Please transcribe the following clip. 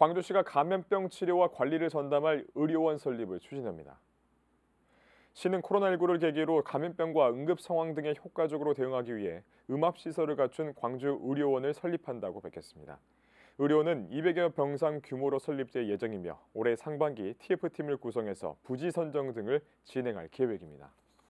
광주시가 감염병 치료와 관리를 전담할 의료원 설립을 추진합니다. 시는 코로나19를 계기로 감염병과 응급 상황 등에 효과적으로 대응하기 위해 음압시설을 갖춘 광주 의료원을 설립한다고 밝혔습니다. 의료원은 200여 병상 규모로 설립될 예정이며 올해 상반기 TF팀을 구성해서 부지 선정 등을 진행할 계획입니다.